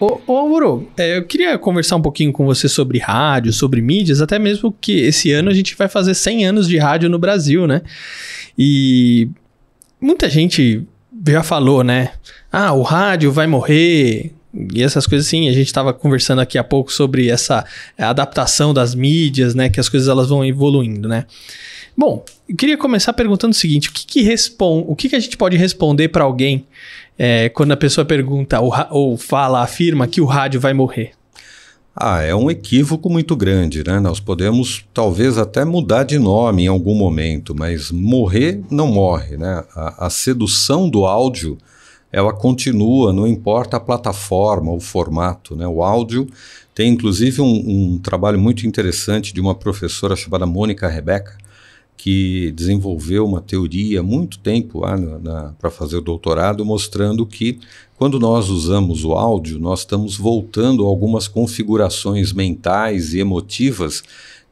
Ô, ô é, eu queria conversar um pouquinho com você sobre rádio, sobre mídias, até mesmo que esse ano a gente vai fazer 100 anos de rádio no Brasil, né? E muita gente já falou, né? Ah, o rádio vai morrer, e essas coisas sim a gente estava conversando aqui há pouco sobre essa adaptação das mídias né que as coisas elas vão evoluindo né Bom, eu queria começar perguntando o seguinte: o que, que responde, o que, que a gente pode responder para alguém é, quando a pessoa pergunta ou, ou fala, afirma que o rádio vai morrer? Ah, é um equívoco muito grande, né? Nós podemos talvez até mudar de nome em algum momento, mas morrer não morre, né? A, a sedução do áudio, ela continua, não importa a plataforma, o formato, né? O áudio tem inclusive um, um trabalho muito interessante de uma professora chamada Mônica Rebeca, que desenvolveu uma teoria há muito tempo para fazer o doutorado, mostrando que quando nós usamos o áudio, nós estamos voltando algumas configurações mentais e emotivas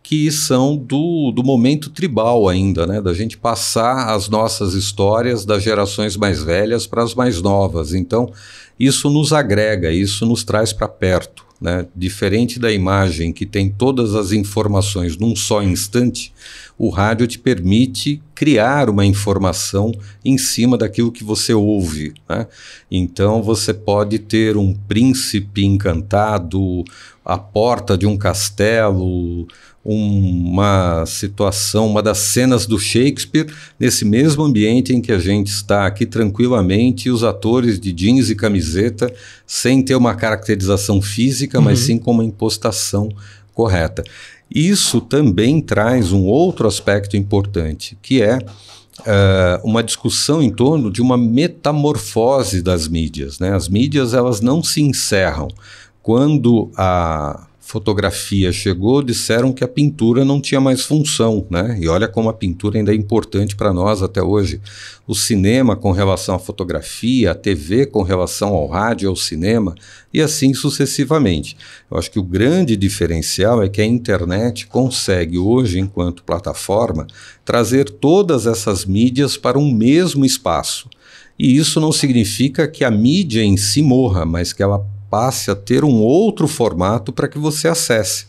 que são do, do momento tribal ainda, né? Da gente passar as nossas histórias das gerações mais velhas para as mais novas. Então, isso nos agrega, isso nos traz para perto. Né? Diferente da imagem que tem todas as informações num só instante, o rádio te permite criar uma informação em cima daquilo que você ouve. Né? Então você pode ter um príncipe encantado, a porta de um castelo, uma situação, uma das cenas do Shakespeare, nesse mesmo ambiente em que a gente está aqui tranquilamente, os atores de jeans e camiseta, sem ter uma caracterização física, uhum. mas sim com uma impostação correta. Isso também traz um outro aspecto importante, que é Uh, uma discussão em torno de uma metamorfose das mídias. Né? As mídias elas não se encerram. Quando a, fotografia chegou, disseram que a pintura não tinha mais função, né? E olha como a pintura ainda é importante para nós até hoje. O cinema com relação à fotografia, a TV com relação ao rádio, ao cinema e assim sucessivamente. Eu acho que o grande diferencial é que a internet consegue hoje, enquanto plataforma, trazer todas essas mídias para um mesmo espaço. E isso não significa que a mídia em si morra, mas que ela passe a ter um outro formato para que você acesse.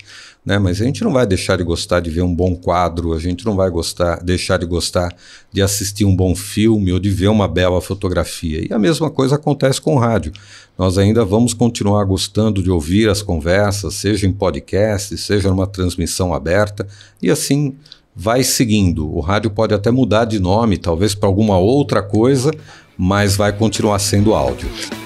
Né? Mas a gente não vai deixar de gostar de ver um bom quadro, a gente não vai gostar, deixar de gostar de assistir um bom filme ou de ver uma bela fotografia. E a mesma coisa acontece com o rádio. Nós ainda vamos continuar gostando de ouvir as conversas, seja em podcast, seja numa transmissão aberta, e assim vai seguindo. O rádio pode até mudar de nome, talvez para alguma outra coisa, mas vai continuar sendo áudio.